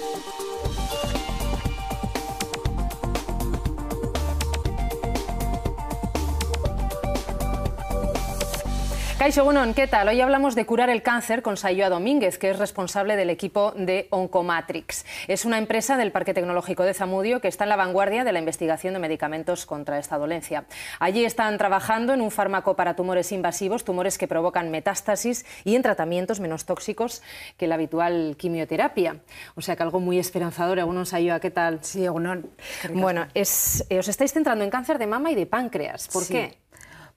Música Caixo bueno, ¿qué tal? Hoy hablamos de curar el cáncer con Sayoa Domínguez, que es responsable del equipo de Oncomatrix. Es una empresa del Parque Tecnológico de Zamudio que está en la vanguardia de la investigación de medicamentos contra esta dolencia. Allí están trabajando en un fármaco para tumores invasivos, tumores que provocan metástasis y en tratamientos menos tóxicos que la habitual quimioterapia. O sea que algo muy esperanzador. Egunon Sayoa, ¿qué tal? Sí, Egunon. Bueno, eh, os estáis centrando en cáncer de mama y de páncreas. ¿Por qué?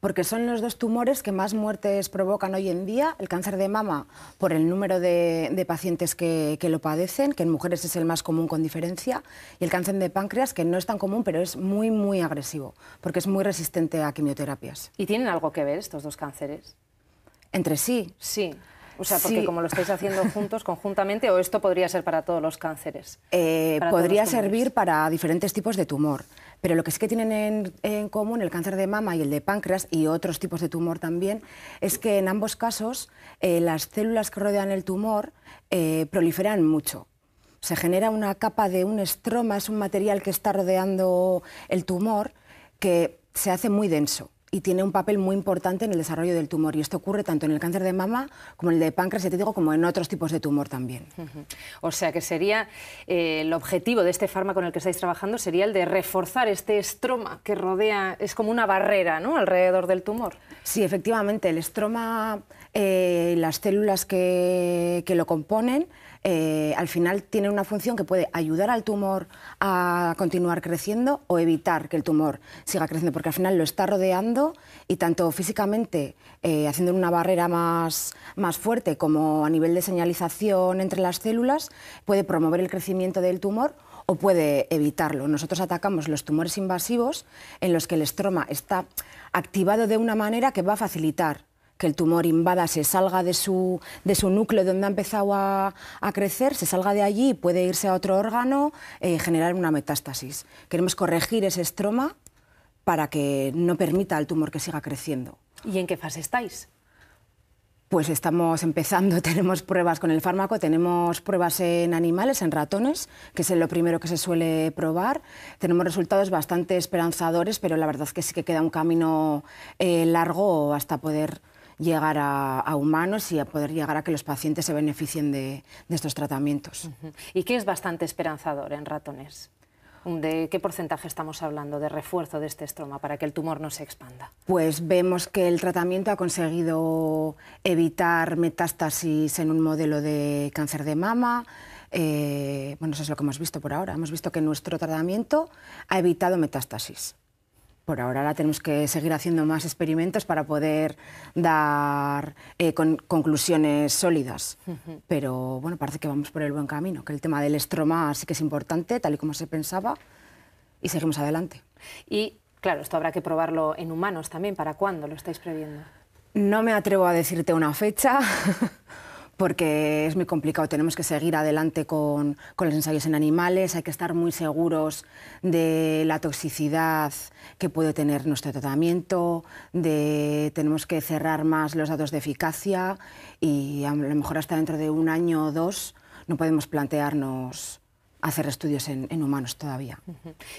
porque son los dos tumores que más muertes provocan hoy en día. El cáncer de mama, por el número de, pacientes que, lo padecen, que en mujeres es el más común con diferencia, y el cáncer de páncreas, que no es tan común, pero es muy, muy agresivo, porque es muy resistente a quimioterapias. ¿Y tienen algo que ver estos dos cánceres? Entre sí. Sí. O sea, porque como lo estáis haciendo juntos, conjuntamente, o esto podría ser para todos los cánceres. Eh, podría servir para diferentes tipos de tumor. Pero lo que sí que tienen en, común el cáncer de mama y el de páncreas y otros tipos de tumor también es que en ambos casos eh, las células que rodean el tumor eh, proliferan mucho. Se genera una capa de un estroma, es un material que está rodeando el tumor que se hace muy denso y tiene un papel muy importante en el desarrollo del tumor. Y esto ocurre tanto en el cáncer de mama como en el de páncreas, te digo, como en otros tipos de tumor también. O sea que sería eh, el objetivo de este fármaco en el que estáis trabajando sería el de reforzar este estroma que rodea, es como una barrera ¿no? alrededor del tumor. Sí, efectivamente, el estroma, eh, las células que lo componen, eh, al final tiene una función que puede ayudar al tumor a continuar creciendo o evitar que el tumor siga creciendo, porque al final lo está rodeando y tanto físicamente, eh, haciendo una barrera más, más fuerte, como a nivel de señalización entre las células, puede promover el crecimiento del tumor o puede evitarlo. Nosotros atacamos los tumores invasivos en los que el estroma está activado de una manera que va a facilitar que el tumor invada, se salga de su, de su núcleo donde ha empezado a, a crecer, se salga de allí y puede irse a otro órgano, eh, generar una metástasis. Queremos corregir ese estroma para que no permita al tumor que siga creciendo. ¿Y en qué fase estáis? Pues estamos empezando, tenemos pruebas con el fármaco, tenemos pruebas en animales, en ratones, que es lo primero que se suele probar. Tenemos resultados bastante esperanzadores, pero la verdad es que sí que queda un camino eh, largo hasta poder llegar a, humanos y a poder llegar a que los pacientes se beneficien de, estos tratamientos. ¿Y qué es bastante esperanzador en ratones? ¿De qué porcentaje estamos hablando de refuerzo de este estroma para que el tumor no se expanda? Pues vemos que el tratamiento ha conseguido evitar metástasis en un modelo de cáncer de mama. Eh, bueno, eso es lo que hemos visto por ahora. Hemos visto que nuestro tratamiento ha evitado metástasis por ahora la tenemos que seguir haciendo más experimentos para poder dar eh, conclusiones sólidas. Pero bueno, parece que vamos por el buen camino, que el tema del estroma sí que es importante, tal y como se pensaba, y seguimos adelante. Y claro, esto habrá que probarlo en humanos también. ¿Para cuándo lo estáis previendo? No me atrevo a decirte una fecha. porque es muy complicado. Tenemos que seguir adelante con, los ensayos en animales, hay que estar muy seguros de la toxicidad que puede tener nuestro tratamiento, de, tenemos que cerrar más los datos de eficacia y a lo mejor hasta dentro de un año o dos no podemos plantearnos hacer estudios en, humanos todavía.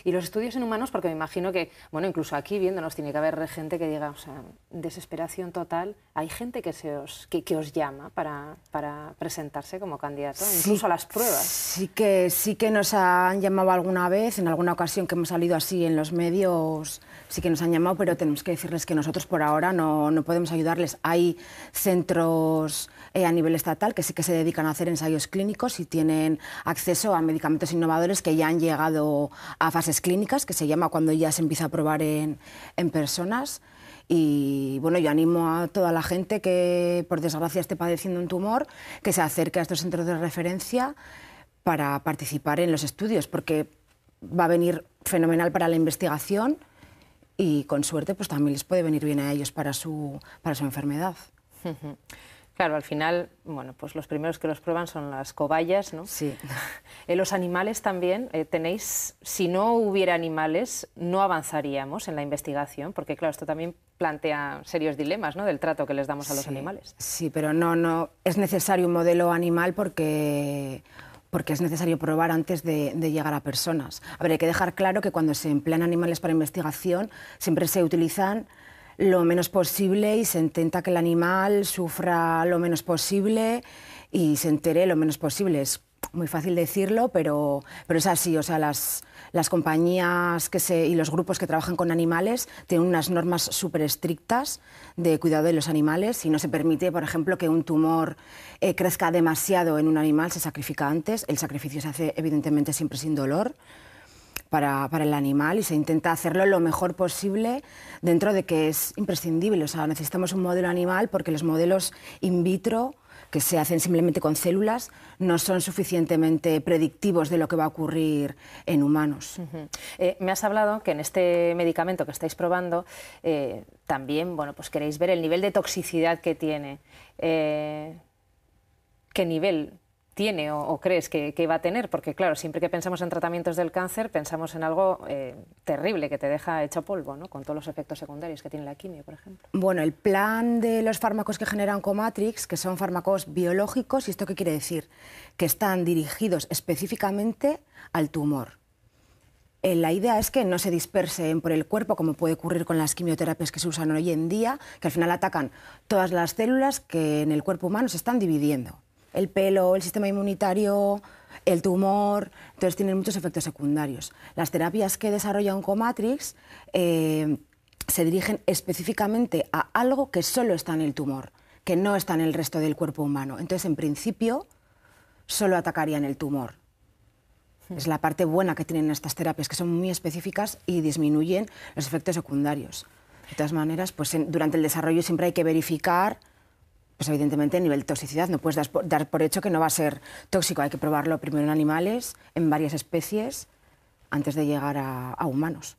Y los estudios en humanos, porque me imagino que, bueno, incluso aquí viéndonos tiene que haber gente que diga, o sea, desesperación total, hay gente que, se os, que, os llama para, para, presentarse como candidato, incluso a las pruebas. Sí que, sí que nos han llamado alguna vez, en alguna ocasión que hemos salido así en los medios, sí que nos han llamado, pero tenemos que decirles que nosotros por ahora no, podemos ayudarles. Hay centros eh, a nivel estatal que sí que se dedican a hacer ensayos clínicos y tienen acceso a medicamentos innovadores que ya han llegado a fases clínicas, que se llama cuando ya se empieza a probar en, en personas. Y bueno, yo animo a toda la gente que por desgracia esté padeciendo un tumor, que se acerque a estos centros de referencia para participar en los estudios, porque va a venir fenomenal para la investigación y con suerte pues también les puede venir bien a ellos para su, para su enfermedad. Claro, al final, bueno, pues los primeros que los prueban son las cobayas, ¿no? Sí. Eh, los animales también eh, tenéis, si no hubiera animales, no avanzaríamos en la investigación, porque claro, esto también plantea serios dilemas, ¿no? Del trato que les damos a los animales. Sí, pero no, no, es necesario un modelo animal porque porque es necesario probar antes de, de, llegar a personas. A ver, hay que dejar claro que cuando se emplean animales para investigación, siempre se utilizan lo menos posible y se intenta que el animal sufra lo menos posible y se entere lo menos posible. Es muy fácil decirlo, pero, pero es así. O sea, las, compañías y los grupos que trabajan con animales tienen unas normas súper estrictas de cuidado de los animales y no se permite, por ejemplo, que un tumor eh, crezca demasiado en un animal, se sacrifica antes. El sacrificio se hace, evidentemente, siempre sin dolor para, el animal y se intenta hacerlo lo mejor posible dentro de que es imprescindible. O sea, necesitamos un modelo animal porque los modelos in vitro que se hacen simplemente con células no son suficientemente predictivos de lo que va a ocurrir en humanos. Eh, me has hablado que en este medicamento que estáis probando eh, también bueno, pues queréis ver el nivel de toxicidad que tiene. Eh, ¿Qué nivel tiene o, crees que, va a tener? Porque claro, siempre que pensamos en tratamientos del cáncer, pensamos en algo eh, terrible que te deja hecho polvo, ¿no? con todos los efectos secundarios que tiene la quimio, por ejemplo. Bueno, el plan de los fármacos que generan Comatrix, que son fármacos biológicos, ¿y esto qué quiere decir? Que están dirigidos específicamente al tumor. Eh, la idea es que no se dispersen por el cuerpo, como puede ocurrir con las quimioterapias que se usan hoy en día, que al final atacan todas las células que en el cuerpo humano se están dividiendo el pelo, el sistema inmunitario, el tumor, entonces tienen muchos efectos secundarios. Las terapias que desarrolla Oncomatrix eh, se dirigen específicamente a algo que solo está en el tumor, que no está en el resto del cuerpo humano. Entonces, en principio, solo atacarían el tumor. Hmm. Es la parte buena que tienen estas terapias, que son muy específicas y disminuyen los efectos secundarios. De todas maneras, pues durante el desarrollo siempre hay que verificar pues evidentemente a nivel toxicidad no puedes dar por hecho que no va a ser tóxico. Hay que probarlo primero en animales, en varias especies, antes de llegar a, humanos.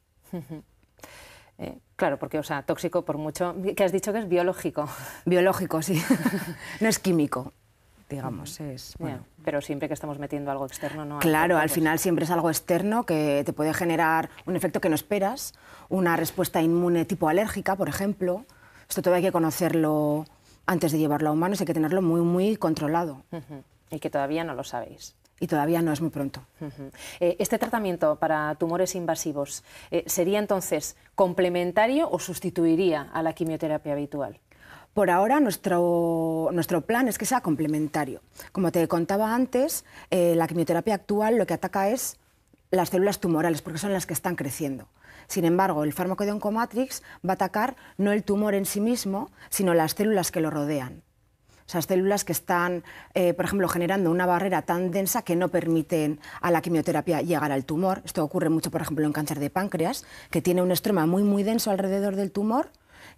Eh, claro, porque, o sea, tóxico por mucho, que has dicho que es biológico. Biológico, sí. no es químico, digamos. Es, bueno. pero siempre que estamos metiendo algo externo, ¿no? Claro, al pues final siempre es algo externo que te puede generar un efecto que no esperas, una respuesta inmune tipo alérgica, por ejemplo. Esto todo hay que conocerlo antes de llevarlo a humanos hay que tenerlo muy, muy controlado. Y que todavía no lo sabéis. Y todavía no es muy pronto. Eh, ¿Este tratamiento para tumores invasivos eh, sería entonces complementario o sustituiría a la quimioterapia habitual? Por ahora nuestro, plan es que sea complementario. Como te contaba antes, eh, la quimioterapia actual lo que ataca es las células tumorales, porque son las que están creciendo. Sin embargo, el fármaco de Oncomatrix va a atacar no el tumor en sí mismo, sino las células que lo rodean. O células que están, eh, por ejemplo, generando una barrera tan densa que no permiten a la quimioterapia llegar al tumor. Esto ocurre mucho, por ejemplo, en cáncer de páncreas, que tiene un estroma muy, muy denso alrededor del tumor,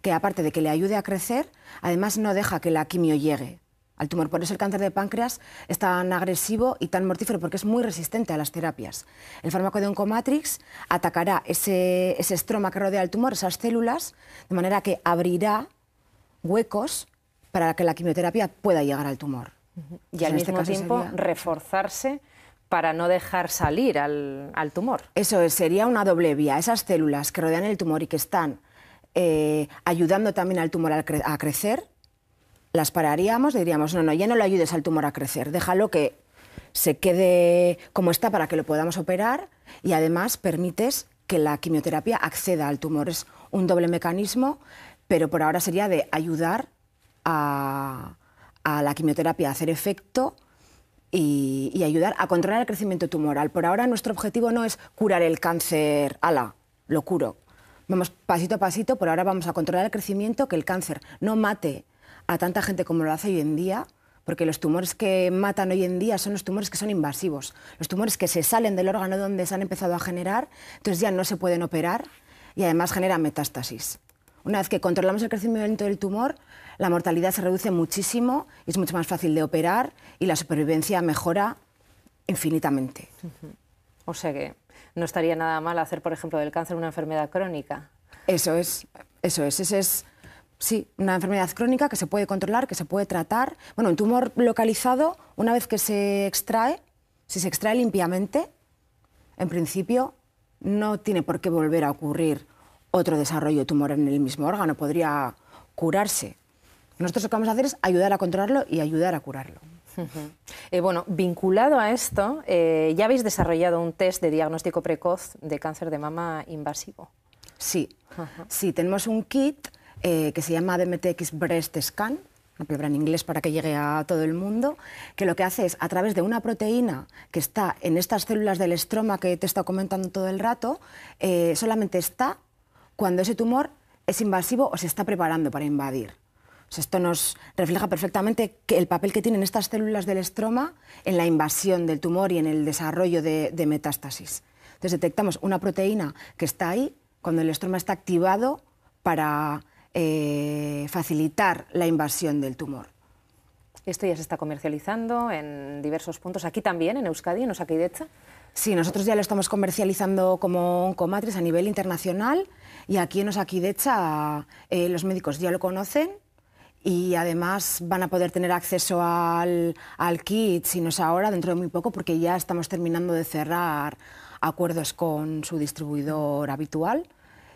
que aparte de que le ayude a crecer, además no deja que la quimio llegue al tumor. Por eso el cáncer de páncreas es tan agresivo y tan mortífero, porque es muy resistente a las terapias. El fármaco de Oncomatrix atacará ese, estroma que rodea el tumor, esas células, de manera que abrirá huecos para que la quimioterapia pueda llegar al tumor. Y al este mismo tiempo reforzarse para no dejar salir al, tumor. Eso sería una doble vía. Esas células que rodean el tumor y que están eh, ayudando también al tumor a crecer, las pararíamos, diríamos, no, no, ya no le ayudes al tumor a crecer, déjalo que se quede como está para que lo podamos operar y además permites que la quimioterapia acceda al tumor. Es un doble mecanismo, pero por ahora sería de ayudar a, la quimioterapia a hacer efecto y, y, ayudar a controlar el crecimiento tumoral. Por ahora nuestro objetivo no es curar el cáncer, ala, lo curo. Vamos pasito a pasito, por ahora vamos a controlar el crecimiento, que el cáncer no mate a tanta gente como lo hace hoy en día, porque los tumores que matan hoy en día son los tumores que son invasivos, los tumores que se salen del órgano donde se han empezado a generar, entonces ya no se pueden operar y además generan metástasis. Una vez que controlamos el crecimiento del tumor, la mortalidad se reduce muchísimo y es mucho más fácil de operar y la supervivencia mejora infinitamente. O sea que no estaría nada mal hacer, por ejemplo, del cáncer una enfermedad crónica. Eso es, eso es, ese es Sí, una enfermedad crónica que se puede controlar, que se puede tratar. Bueno, un tumor localizado, una vez que se extrae, si se extrae limpiamente, en principio no tiene por qué volver a ocurrir otro desarrollo de tumor en el mismo órgano, podría curarse. Nosotros lo que vamos a hacer es ayudar a controlarlo y ayudar a curarlo. Eh, bueno, vinculado a esto, eh, ya habéis desarrollado un test de diagnóstico precoz de cáncer de mama invasivo. Sí, sí, tenemos un kit eh, que se llama DMTX Breast Scan, una palabra en inglés para que llegue a todo el mundo, que lo que hace es, a través de una proteína que está en estas células del estroma que te he estado comentando todo el rato, eh, solamente está cuando ese tumor es invasivo o se está preparando para invadir. esto nos refleja perfectamente que el papel que tienen estas células del estroma en la invasión del tumor y en el desarrollo de, de metástasis. Entonces detectamos una proteína que está ahí cuando el estroma está activado para eh, facilitar la invasión del tumor. Esto ya se está comercializando en diversos puntos, aquí también, en Euskadi, en Osakidecha. Sí, nosotros ya lo estamos comercializando como comatres a nivel internacional y aquí en Osakidecha eh, los médicos ya lo conocen y además van a poder tener acceso al, al kit, si no es ahora, dentro de muy poco, porque ya estamos terminando de cerrar acuerdos con su distribuidor habitual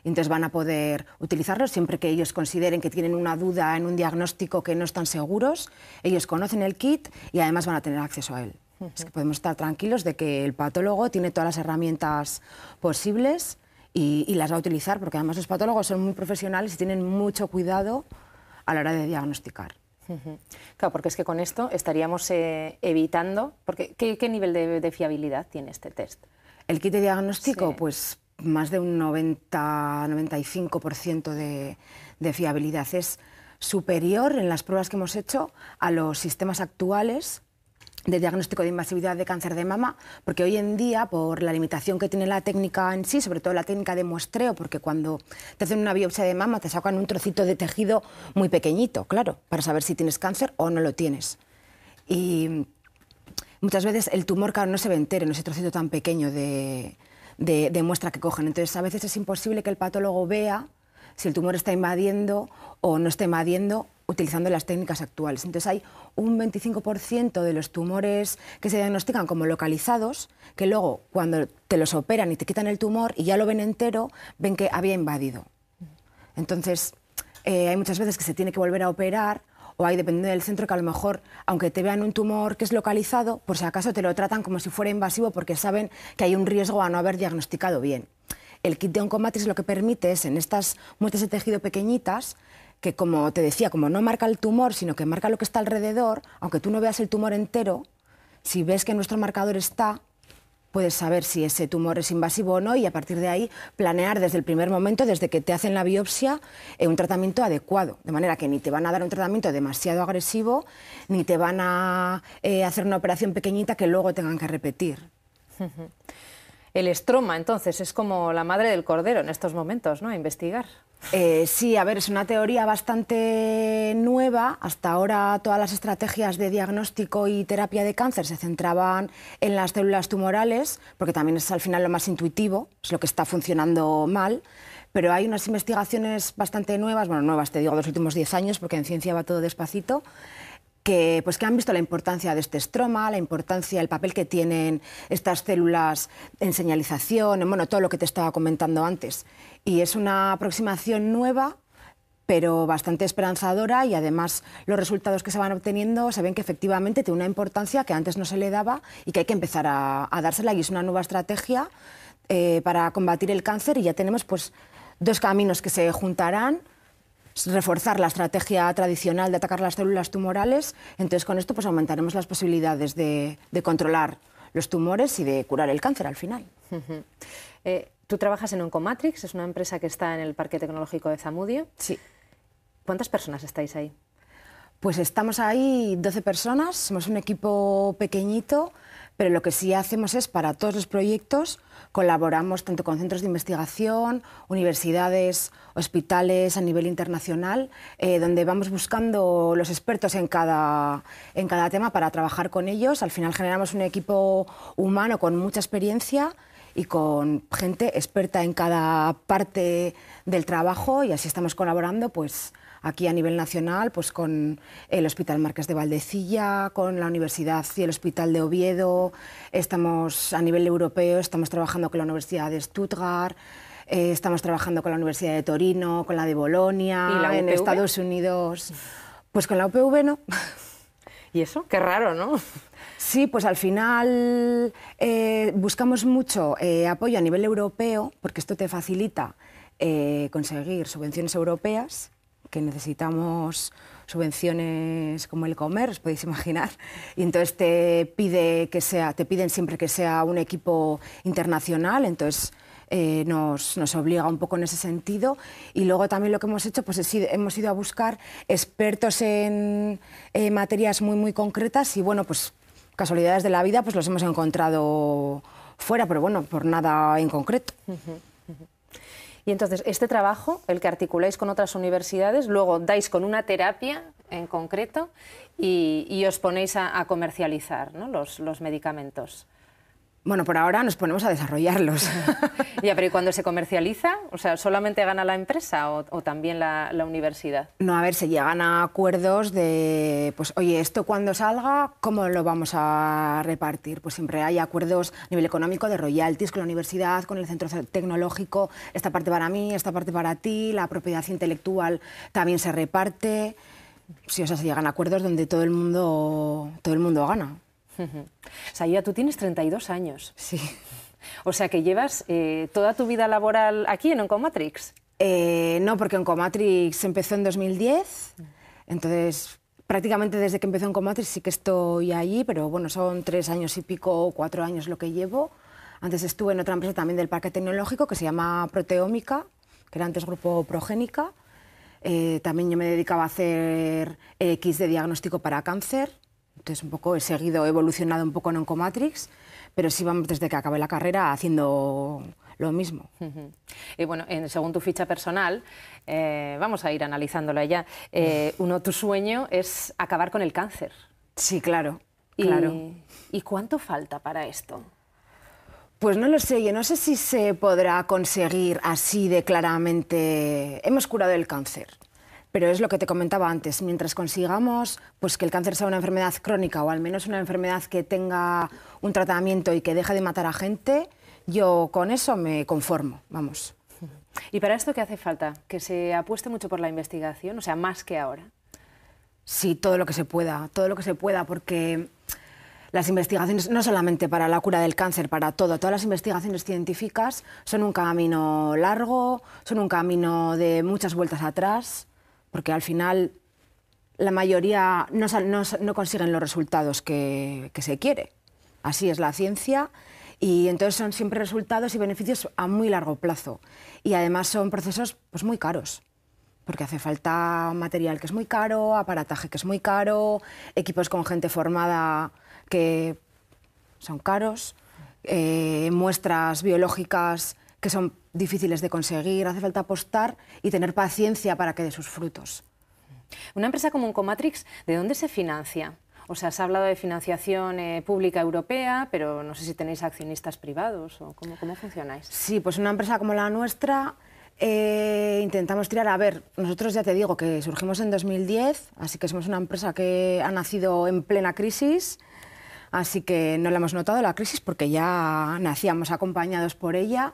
entonces van a poder utilizarlo siempre que ellos consideren que tienen una duda en un diagnóstico que no están seguros. Ellos conocen el kit y además van a tener acceso a él. Es que podemos estar tranquilos de que el patólogo tiene todas las herramientas posibles y, las va a utilizar, porque además los patólogos son muy profesionales y tienen mucho cuidado a la hora de diagnosticar. Claro, porque es que con esto estaríamos eh, evitando, porque ¿qué, nivel de, fiabilidad tiene este test? El kit de diagnóstico, pues más de un 90-95% de, fiabilidad. Es superior en las pruebas que hemos hecho a los sistemas actuales de diagnóstico de invasividad de cáncer de mama, porque hoy en día, por la limitación que tiene la técnica en sí, sobre todo la técnica de muestreo, porque cuando te hacen una biopsia de mama te sacan un trocito de tejido muy pequeñito, claro, para saber si tienes cáncer o no lo tienes. Y muchas veces el tumor, no se ve entero en ese trocito tan pequeño de, de, muestra que cogen. Entonces, a veces es imposible que el patólogo vea si el tumor está invadiendo o no está invadiendo utilizando las técnicas actuales. Entonces hay un 25% de los tumores que se diagnostican como localizados, que luego cuando te los operan y te quitan el tumor y ya lo ven entero, ven que había invadido. Entonces eh, hay muchas veces que se tiene que volver a operar hay, dependiendo del centro, que a lo mejor, aunque te vean un tumor que es localizado, por si acaso te lo tratan como si fuera invasivo porque saben que hay un riesgo a no haber diagnosticado bien. El kit de Oncomatrix lo que permite es, en estas muestras de tejido pequeñitas, que como te decía, como no marca el tumor, sino que marca lo que está alrededor, aunque tú no veas el tumor entero, si ves que nuestro marcador está, puedes saber si ese tumor es invasivo o no y a partir de ahí planear desde el primer momento, desde que te hacen la biopsia, eh, un tratamiento adecuado. De manera que ni te van a dar un tratamiento demasiado agresivo, ni te van a eh, hacer una operación pequeñita que luego tengan que repetir el estroma, entonces, es como la madre del cordero en estos momentos, ¿no? A investigar. Eh, sí, a ver, es una teoría bastante nueva. Hasta ahora todas las estrategias de diagnóstico y terapia de cáncer se centraban en las células tumorales, porque también es al final lo más intuitivo, es lo que está funcionando mal. Pero hay unas investigaciones bastante nuevas, bueno, nuevas te digo, de los últimos 10 años, porque en ciencia va todo despacito, que, pues, que han visto la importancia de este estroma, la importancia, el papel que tienen estas células en señalización, en bueno, todo lo que te estaba comentando antes. Y es una aproximación nueva pero bastante esperanzadora y además los resultados que se van obteniendo se ven que efectivamente tiene una importancia que antes no se le daba y que hay que empezar a, dársela y es una nueva estrategia eh, para combatir el cáncer y ya tenemos pues dos caminos que se juntarán reforzar la estrategia tradicional de atacar las células tumorales, entonces con esto pues aumentaremos las posibilidades de, controlar los tumores y de curar el cáncer al final. Eh, tú trabajas en Oncomatrix, es una empresa que está en el Parque Tecnológico de Zamudio. Sí. ¿Cuántas personas estáis ahí? Pues estamos ahí 12 personas, somos un equipo pequeñito pero lo que sí hacemos es para todos los proyectos colaboramos tanto con centros de investigación, universidades, hospitales a nivel internacional, eh, donde vamos buscando los expertos en cada, en cada tema para trabajar con ellos. Al final generamos un equipo humano con mucha experiencia y con gente experta en cada parte del trabajo y así estamos colaborando pues aquí a nivel nacional, pues con el Hospital Márquez de Valdecilla, con la Universidad y el Hospital de Oviedo, estamos a nivel europeo, estamos trabajando con la Universidad de Stuttgart, eh, estamos trabajando con la Universidad de Torino, con la de Bolonia, en Estados Unidos. Pues con la UPV no. ¿Y eso? Qué raro, ¿no? Sí, pues al final eh, buscamos mucho eh, apoyo a nivel europeo, porque esto te facilita conseguir subvenciones europeas que necesitamos subvenciones como el comer, os podéis imaginar, y entonces te pide que sea, te piden siempre que sea un equipo internacional, entonces eh, nos, nos, obliga un poco en ese sentido. Y luego también lo que hemos hecho, pues hemos ido a buscar expertos en eh, materias muy, muy concretas y bueno, pues casualidades de la vida, pues los hemos encontrado fuera, pero bueno, por nada en concreto. Y entonces, este trabajo, el que articuláis con otras universidades, luego dais con una terapia en concreto y, os ponéis a, comercializar ¿no? los medicamentos. Bueno, por ahora nos ponemos a desarrollarlos. ya, pero ¿y cuando se comercializa? O sea, ¿solamente gana la empresa o, también la, universidad? No, a ver, se llegan a acuerdos de, pues, oye, esto cuando salga, ¿cómo lo vamos a repartir? Pues siempre hay acuerdos a nivel económico de royalties con la universidad, con el centro tecnológico, esta parte para mí, esta parte para ti, la propiedad intelectual también se reparte. Sí, o sea, se llegan a acuerdos donde todo el mundo, todo el mundo gana. O sea, ya tú tienes 32 años. Sí. O sea que llevas eh, toda tu vida laboral aquí en Oncomatrix. Eh, no, porque Oncomatrix empezó en 2010, entonces prácticamente desde que empezó Oncomatrix sí que estoy allí, pero bueno, son tres años y pico, cuatro años lo que llevo. Antes estuve en otra empresa también del parque tecnológico que se llama Proteómica, que era antes grupo Progénica. Eh, también yo me dedicaba a hacer kits de diagnóstico para cáncer entonces, un poco he seguido, he evolucionado un poco en Oncomatrix, pero sí vamos desde que acabé la carrera haciendo lo mismo. Y bueno, según tu ficha personal, eh, vamos a ir analizándolo ya, eh, uno, tu sueño es acabar con el cáncer. Sí, claro, claro. ¿Y cuánto falta para esto? Pues no lo sé, yo no sé si se podrá conseguir así de claramente, hemos curado el cáncer. Pero es lo que te comentaba antes, mientras consigamos pues, que el cáncer sea una enfermedad crónica o al menos una enfermedad que tenga un tratamiento y que deje de matar a gente, yo con eso me conformo, vamos. ¿Y para esto qué hace falta? ¿Que se apueste mucho por la investigación? O sea, más que ahora. Sí, todo lo que se pueda, todo lo que se pueda, porque las investigaciones, no solamente para la cura del cáncer, para todo, todas las investigaciones científicas son un camino largo, son un camino de muchas vueltas atrás porque al final la mayoría no, consiguen los resultados que, se quiere. Así es la ciencia y entonces son siempre resultados y beneficios a muy largo plazo. Y además son procesos pues, muy caros, porque hace falta material que es muy caro, aparataje que es muy caro, equipos con gente formada que son caros, eh, muestras biológicas que son difíciles de conseguir, hace falta apostar y tener paciencia para que dé sus frutos. Una empresa como Oncomatrix, ¿de dónde se financia? O sea, se ha hablado de financiación eh, pública europea, pero no sé si tenéis accionistas privados o cómo, cómo funcionáis. Sí, pues una empresa como la nuestra eh, intentamos tirar, a ver, nosotros ya te digo que surgimos en 2010, así que somos una empresa que ha nacido en plena crisis, así que no la hemos notado la crisis porque ya nacíamos acompañados por ella.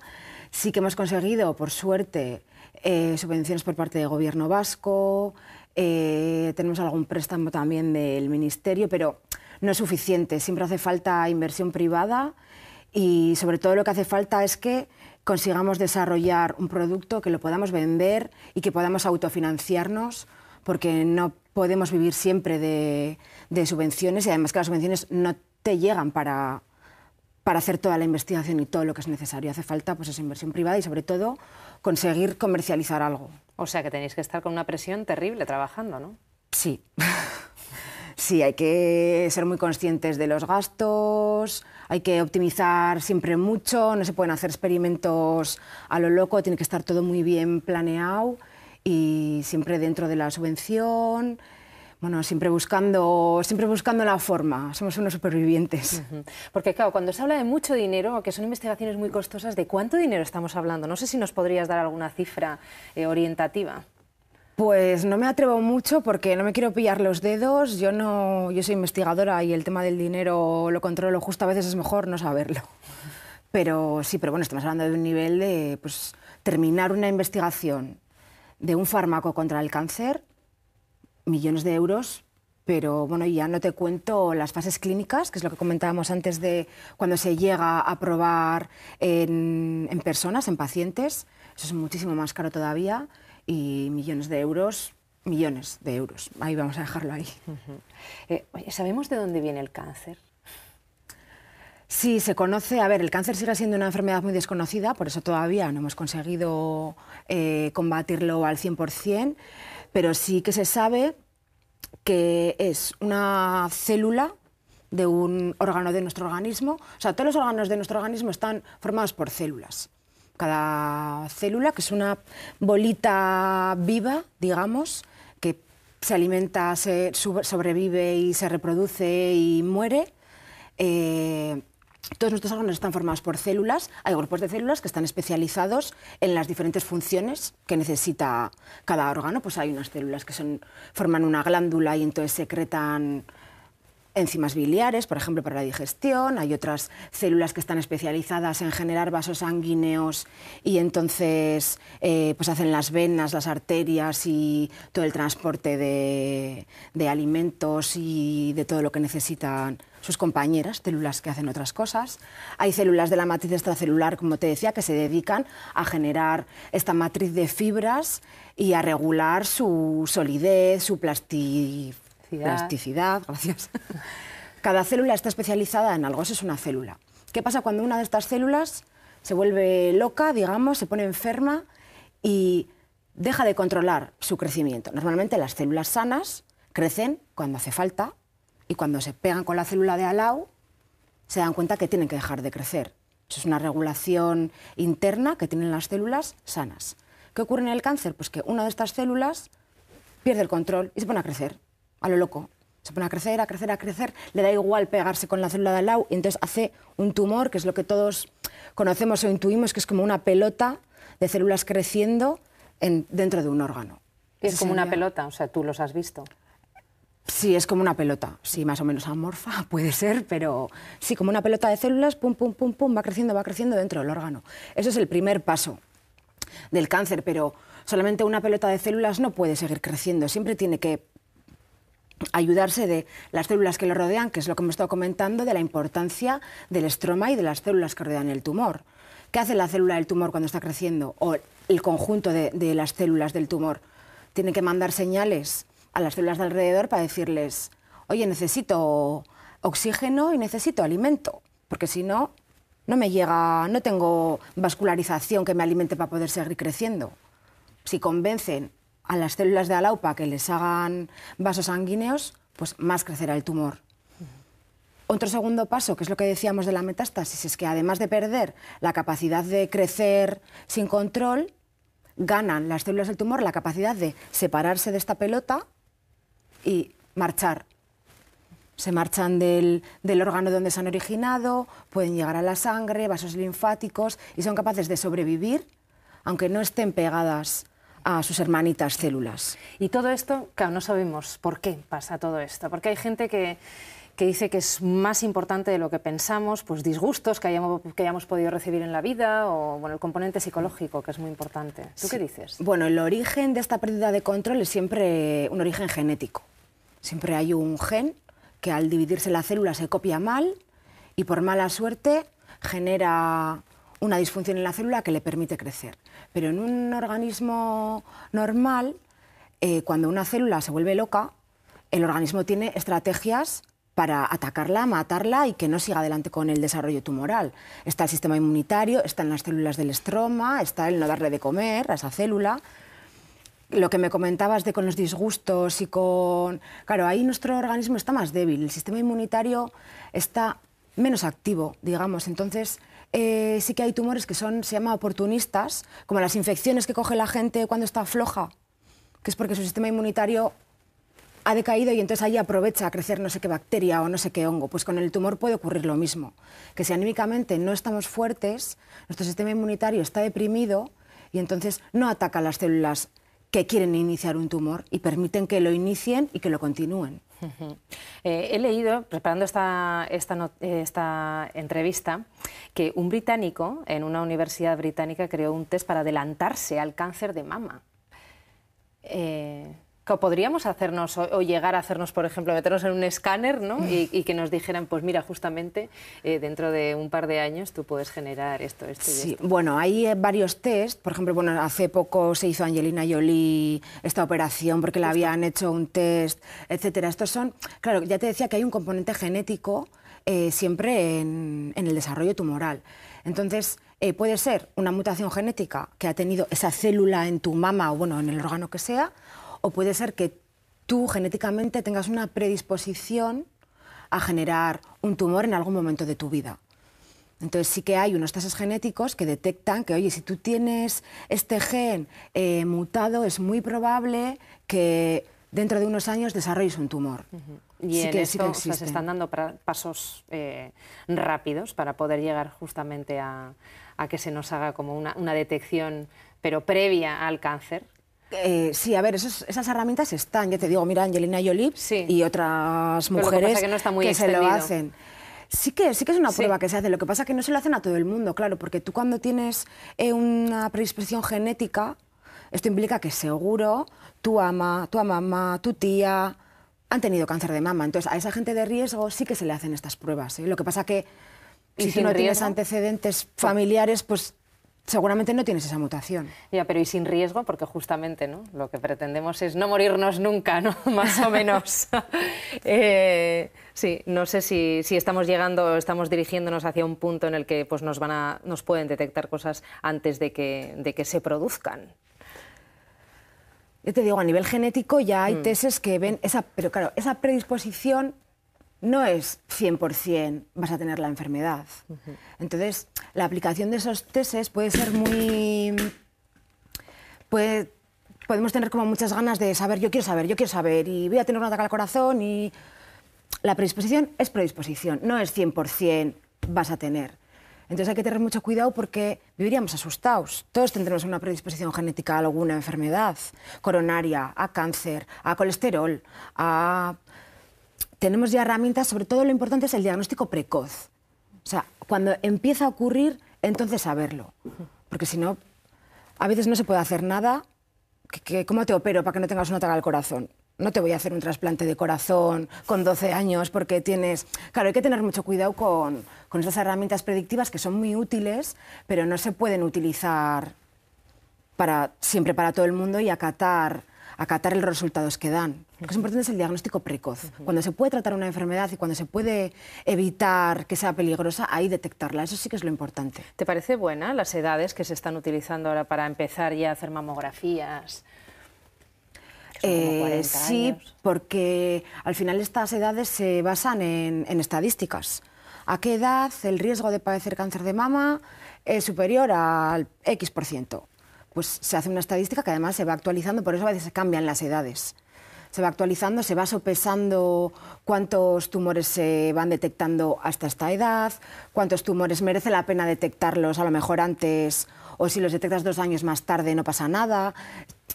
Sí que hemos conseguido, por suerte, eh, subvenciones por parte del gobierno vasco, eh, tenemos algún préstamo también del ministerio, pero no es suficiente. Siempre hace falta inversión privada y sobre todo lo que hace falta es que consigamos desarrollar un producto que lo podamos vender y que podamos autofinanciarnos, porque no podemos vivir siempre de subvenciones y además que las subvenciones no te llegan para, para hacer toda la investigación y todo lo que es necesario. Hace falta pues esa inversión privada y sobre todo conseguir comercializar algo. O sea que tenéis que estar con una presión terrible trabajando, ¿no? Sí. sí, hay que ser muy conscientes de los gastos, hay que optimizar siempre mucho, no se pueden hacer experimentos a lo loco, tiene que estar todo muy bien planeado y siempre dentro de la subvención bueno, siempre buscando, siempre buscando la forma, somos unos supervivientes. Porque claro, cuando se habla de mucho dinero, que son investigaciones muy costosas, ¿de cuánto dinero estamos hablando? No sé si nos podrías dar alguna cifra eh, orientativa. Pues no me atrevo mucho porque no me quiero pillar los dedos. Yo no, yo soy investigadora y el tema del dinero lo controlo justo. A veces es mejor no saberlo. Pero sí, pero bueno, estamos hablando de un nivel de pues, terminar una investigación de un fármaco contra el cáncer millones de euros pero bueno, ya no te cuento las fases clínicas, que es lo que comentábamos antes de cuando se llega a probar en, personas, en pacientes. Eso es muchísimo más caro todavía y millones de euros, millones de euros. Ahí vamos a dejarlo ahí. Eh, ¿Sabemos de dónde viene el cáncer? Sí, se conoce. A ver, el cáncer sigue siendo una enfermedad muy desconocida, por eso todavía no hemos conseguido eh, combatirlo al 100% pero sí que se sabe que es una célula de un órgano de nuestro organismo. O sea, todos los órganos de nuestro organismo están formados por células. Cada célula, que es una bolita viva, digamos, que se alimenta, se sobrevive y se reproduce y muere, eh, todos nuestros órganos están formados por células, hay grupos de células que están especializados en las diferentes funciones que necesita cada órgano. Pues hay unas células que forman una glándula y entonces secretan enzimas biliares, por ejemplo, para la digestión, hay otras células que están especializadas en generar vasos sanguíneos y entonces eh, pues hacen las venas, las arterias y todo el transporte de alimentos y de todo lo que necesitan sus compañeras, células que hacen otras cosas. Hay células de la matriz extracelular, como te decía, que se dedican a generar esta matriz de fibras y a regular su solidez, su plasticidad. Gracias. Cada célula está especializada en algo, eso es una célula. ¿Qué pasa cuando una de estas células se vuelve loca, digamos, se pone enferma y deja de controlar su crecimiento? Normalmente las células sanas crecen cuando hace falta y cuando se pegan con la célula de Alau, se dan cuenta que tienen que dejar de crecer. Eso es una regulación interna que tienen las células sanas. ¿Qué ocurre en el cáncer? Pues que una de estas células pierde el control y se pone a crecer, a lo loco. Se pone a crecer, a crecer, a crecer, le da igual pegarse con la célula de Alau y entonces hace un tumor, que es lo que todos conocemos o intuimos, que es como una pelota de células creciendo dentro de un órgano. es como una pelota, o sea, tú los has visto. Sí, es como una pelota, sí, más o menos amorfa, puede ser, pero sí, como una pelota de células, pum, pum, pum, pum, va creciendo, va creciendo dentro del órgano. Eso es el primer paso del cáncer, pero solamente una pelota de células no puede seguir creciendo, siempre tiene que ayudarse de las células que lo rodean, que es lo que me estado comentando, de la importancia del estroma y de las células que rodean el tumor. ¿Qué hace la célula del tumor cuando está creciendo? O el conjunto de, de las células del tumor. Tiene que mandar señales a las células de alrededor para decirles, oye, necesito oxígeno y necesito alimento, porque si no, no me llega, no tengo vascularización que me alimente para poder seguir creciendo. Si convencen a las células de Alaupa que les hagan vasos sanguíneos, pues más crecerá el tumor. Otro segundo paso, que es lo que decíamos de la metástasis, es que además de perder la capacidad de crecer sin control, ganan las células del tumor la capacidad de separarse de esta pelota y marchar. Se marchan del, del órgano donde se han originado, pueden llegar a la sangre, vasos linfáticos y son capaces de sobrevivir aunque no estén pegadas a sus hermanitas células. Y todo esto, claro, no sabemos por qué pasa todo esto, porque hay gente que, que dice que es más importante de lo que pensamos, pues disgustos que hayamos, que hayamos podido recibir en la vida o bueno, el componente psicológico que es muy importante. ¿Tú qué dices? Bueno, el origen de esta pérdida de control es siempre un origen genético. Siempre hay un gen que al dividirse la célula se copia mal y por mala suerte genera una disfunción en la célula que le permite crecer. Pero en un organismo normal, eh, cuando una célula se vuelve loca, el organismo tiene estrategias para atacarla, matarla y que no siga adelante con el desarrollo tumoral. Está el sistema inmunitario, están las células del estroma, está el no darle de comer a esa célula lo que me comentabas de con los disgustos y con... Claro, ahí nuestro organismo está más débil, el sistema inmunitario está menos activo, digamos. Entonces, eh, sí que hay tumores que son, se llama oportunistas, como las infecciones que coge la gente cuando está floja, que es porque su sistema inmunitario ha decaído y entonces ahí aprovecha a crecer no sé qué bacteria o no sé qué hongo. Pues con el tumor puede ocurrir lo mismo, que si anímicamente no estamos fuertes, nuestro sistema inmunitario está deprimido y entonces no ataca las células que quieren iniciar un tumor y permiten que lo inicien y que lo continúen. Eh, he leído, preparando esta, esta, esta, entrevista, que un británico en una universidad británica creó un test para adelantarse al cáncer de mama. Eh, podríamos hacernos o, llegar a hacernos, por ejemplo, meternos en un escáner mm. y, que nos dijeran, pues mira, justamente eh, dentro de un par de años tú puedes generar esto, esto y sí. Bueno, hay eh, varios test, por ejemplo, bueno, hace poco se hizo Angelina Jolie esta operación porque le habían hecho un test, etcétera. Estos son, claro, ya te decía que hay un componente genético eh, siempre en, el desarrollo tumoral. Entonces, puede ser una mutación genética que ha tenido esa célula en tu mama o bueno, en el órgano que sea, o puede ser que tú genéticamente tengas una predisposición a generar un tumor en algún momento de tu vida. Entonces sí que hay unos testes genéticos que detectan que, oye, si tú tienes este gen eh, mutado, es muy probable que dentro de unos años desarrolles un tumor. Y que, sí que se están dando pasos eh, rápidos para poder llegar justamente a, que se nos haga como una detección, pero previa al cáncer. Eh, sí, a ver, esas herramientas están. Ya te digo, mira, Angelina Jolie y otras mujeres que, se lo hacen. Sí que, sí que es una prueba que se hace, lo que pasa es que no se lo hacen a todo el mundo, claro, porque tú cuando tienes eh, una predisposición genética, esto implica que seguro tu ama, tu mamá, tu tía han tenido cáncer de mama. Entonces, a esa gente de riesgo sí que se le hacen estas pruebas. ¿eh? Lo que pasa es que si no tienes antecedentes familiares, pues seguramente no tienes esa mutación. Ya, pero y sin riesgo, porque justamente ¿no? lo que pretendemos es no morirnos nunca, ¿no? más o menos. Eh, sí, no sé si, estamos llegando, o estamos dirigiéndonos hacia un punto en el que pues, nos, van a, nos pueden detectar cosas antes de que, de que se produzcan. Yo te digo, a nivel genético ya hay mm. tesis que ven esa, pero claro, esa predisposición no es 100% vas a tener la enfermedad. Entonces, la aplicación de esos tesis puede ser muy... podemos tener como muchas ganas de saber, yo quiero saber, yo quiero saber, y voy a tener un ataque al corazón, y la predisposición es predisposición, no es 100% vas a tener. Entonces hay que tener mucho cuidado porque viviríamos asustados. Todos tendremos una predisposición genética a alguna enfermedad coronaria, a cáncer, a colesterol, a tenemos ya herramientas, sobre todo lo importante es el diagnóstico precoz. O sea, cuando empieza a ocurrir, entonces saberlo. Porque si no, a veces no se puede hacer nada. ¿Cómo te opero para que no tengas una taga al corazón? No te voy a hacer un trasplante de corazón con 12 años porque tienes... Claro, hay que tener mucho cuidado con, esas herramientas predictivas que son muy útiles, pero no se pueden utilizar siempre para todo el mundo y acatar acatar los resultados que dan. Lo que es importante es el diagnóstico precoz. Cuando se puede tratar una enfermedad y cuando se puede evitar que sea peligrosa, ahí detectarla. Eso sí que es lo importante. ¿Te parece buena las edades que se están utilizando ahora para empezar ya a hacer mamografías? Eh, sí, porque al final estas edades se basan en, en, estadísticas. ¿A qué edad el riesgo de padecer cáncer de mama es superior al X%? pues se hace una estadística que además se va actualizando, por eso a veces se cambian las edades. Se va actualizando, se va sopesando cuántos tumores se van detectando hasta esta edad, cuántos tumores merece la pena detectarlos a lo mejor antes o si los detectas dos años más tarde no pasa nada.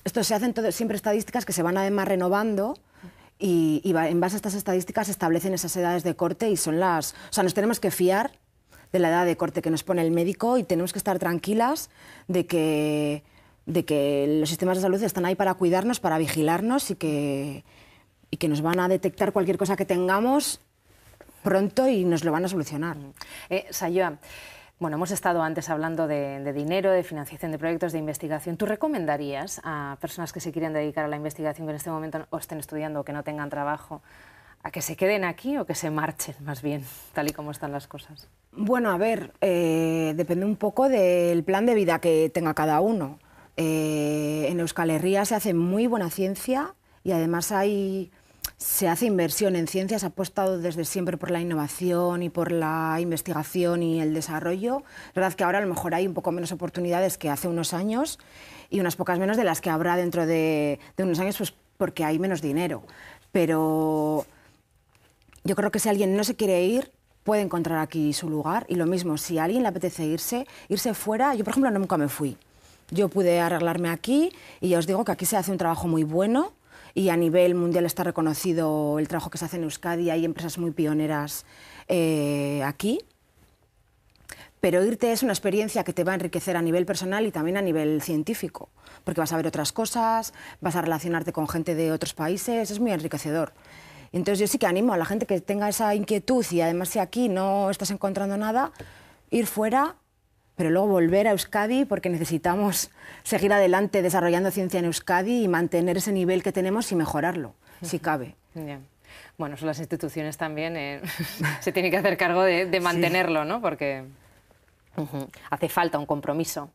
Esto se hacen siempre estadísticas que se van además renovando y, y, en base a estas estadísticas se establecen esas edades de corte y son las... O sea, nos tenemos que fiar de la edad de corte que nos pone el médico y tenemos que estar tranquilas de que de que los sistemas de salud están ahí para cuidarnos, para vigilarnos y que, y que nos van a detectar cualquier cosa que tengamos pronto y nos lo van a solucionar. Eh, Sayoa, bueno, hemos estado antes hablando de, dinero, de financiación de proyectos de investigación. ¿Tú recomendarías a personas que se quieran dedicar a la investigación, que en este momento o estén estudiando o que no tengan trabajo, a que se queden aquí o que se marchen, más bien, tal y como están las cosas? Bueno, a ver, eh, depende un poco del plan de vida que tenga cada uno. Eh, en Euskal Herria se hace muy buena ciencia y además hay, se hace inversión en ciencias se ha apostado desde siempre por la innovación y por la investigación y el desarrollo. La verdad que ahora a lo mejor hay un poco menos oportunidades que hace unos años y unas pocas menos de las que habrá dentro de, de unos años, pues porque hay menos dinero. Pero yo creo que si alguien no se quiere ir, puede encontrar aquí su lugar. Y lo mismo, si a alguien le apetece irse, irse fuera. Yo, por ejemplo, nunca me fui. Yo pude arreglarme aquí y ya os digo que aquí se hace un trabajo muy bueno y a nivel mundial está reconocido el trabajo que se hace en Euskadi, hay empresas muy pioneras eh, aquí. Pero irte es una experiencia que te va a enriquecer a nivel personal y también a nivel científico, porque vas a ver otras cosas, vas a relacionarte con gente de otros países, es muy enriquecedor. Entonces yo sí que animo a la gente que tenga esa inquietud y además si aquí no estás encontrando nada, ir fuera pero luego volver a Euskadi porque necesitamos seguir adelante desarrollando ciencia en Euskadi y mantener ese nivel que tenemos y mejorarlo, si cabe. Bueno, son las instituciones también, eh, se tiene que hacer cargo de, mantenerlo, ¿no? Porque hace falta un compromiso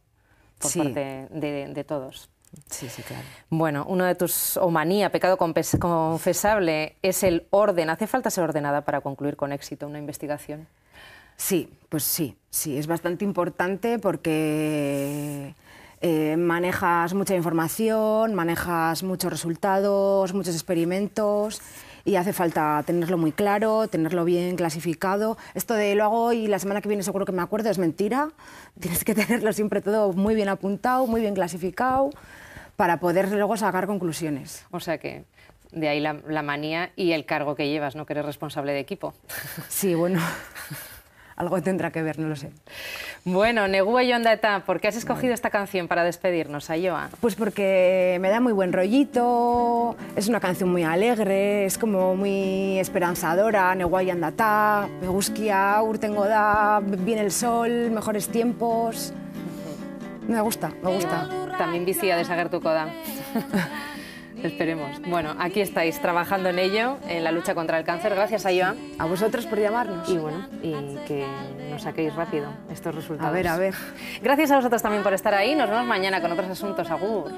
por parte de, todos. Sí, sí, claro. Bueno, uno de tus, o manía, pecado confesable, es el orden. ¿Hace falta ser ordenada para concluir con éxito una investigación? Sí, pues sí, sí, es bastante importante porque eh, manejas mucha información, manejas muchos resultados, muchos experimentos y hace falta tenerlo muy claro, tenerlo bien clasificado. Esto de lo hago y la semana que viene seguro que me acuerdo es mentira. Tienes que tenerlo siempre todo muy bien apuntado, muy bien clasificado para poder luego sacar conclusiones. O sea que de ahí la, la manía y el cargo que llevas, ¿no? Que eres responsable de equipo. Sí, bueno. algo tendrá que ver, no lo sé. Bueno, Negua y ¿por qué has escogido esta canción para despedirnos, Ayoa? Pues porque me da muy buen rollito, es una canción muy alegre, es como muy esperanzadora, Negua y Eta, me gusta, urtengo da, viene el sol, mejores tiempos. Me gusta, me gusta. También sacar tu coda. Esperemos. Bueno, aquí estáis trabajando en ello, en la lucha contra el cáncer. Gracias a Joan. A vosotros por llamarnos. Y bueno, y que nos saquéis rápido estos resultados. A ver, a ver. Gracias a vosotros también por estar ahí. Nos vemos mañana con otros asuntos. Agur.